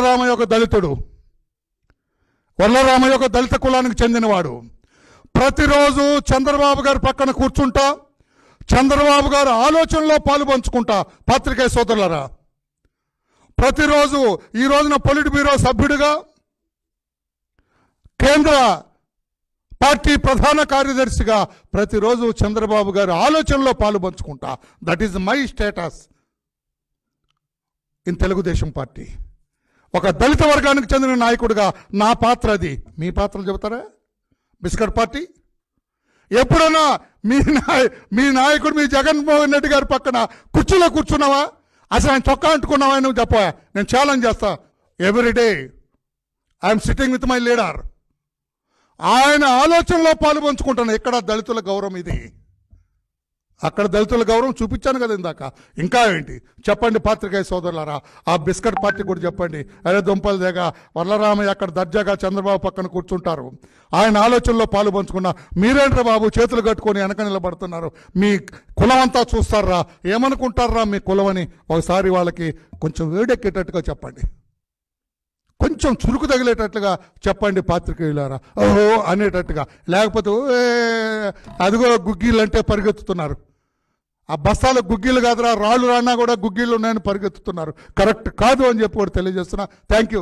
కొట్టరామయ్య ఒక దళితుడు వల్లరామయ్య ఒక దళిత కులానికి చెందినవాడు ప్రతిరోజు చంద్రబాబు గారి పక్కన కూర్చుంటా చంద్రబాబు గారు ఆలోచనలో పాలు పంచుకుంటా పాత్రికేయ సోదరులరా ప్రతిరోజు ఈ రోజున పొలిట్ బ్యూరో సభ్యుడిగా కేంద్ర పార్టీ ప్రధాన కార్యదర్శిగా ప్రతిరోజు చంద్రబాబు గారు ఆలోచనలో పాలు పంచుకుంటా that is my status in Telugu Desam party ఒక దళిత వర్గానికి చెందిన నాయకుడిగా నా పాత్ర అది మీ పాత్రలు చెబుతారా బిస్కట్ పార్టీ ఎప్పుడైనా మీ నాయ మీ నాయకుడు మీ జగన్మోహన్ రెడ్డి గారి పక్కన కుర్చీలో కూర్చున్నావా అసలు ఆయన చొక్కా అంటుకున్నావా నువ్వు చెప్పా నేను ఛాలెంజ్ చేస్తా everyday I'm sitting with my leader ఆయన ఆలోచనలో పాలు పంచుకుంటాను ఇక్కడ దళితుల గౌరవం ఇది అక్కడ దళితుల గౌరవం చూపించాను కదా ఇందాక ఇంకా ఏంటి చెప్పండి పాత్రికేయ సోదరులారా ఆ బిస్కెట్ పార్టీ కూడా చెప్పండి అరే దొంపల దేగ వల్లరామయ్య అక్కడ దర్జాగా చంద్రబాబు పక్కన కూర్చుంటారు ఆయన ఆలోచనలో పాలు పంచుకున్న మీరేంట్రా బాబు చేతులు కట్టుకొని వెనక నిలబడుతున్నారు మీ కులం అంతా చూస్తారా ఏమనుకుంటారా మీ కులం అని ఒకసారి వాళ్ళకి కొంచెం వేడెక్కేటట్టుగా చెప్పండి కొంచెం చురుకు తగిలేటట్లుగా చెప్పండి పాత్రికేయులారా ఓహో అనేటట్టుగా లేకపోతే అదిగో గుగ్గీలంటే పరిగెత్తుతున్నారు ఆ బస్తాలు గుగ్గిలు కాదురా రాళ్ళు రానా కూడా గుగ్గిళ్ళు ఉన్నాయని పరిగెత్తుతున్నారు కరెక్ట్ కాదు అని చెప్పి కూడా తెలియజేస్తున్నా థ్యాంక్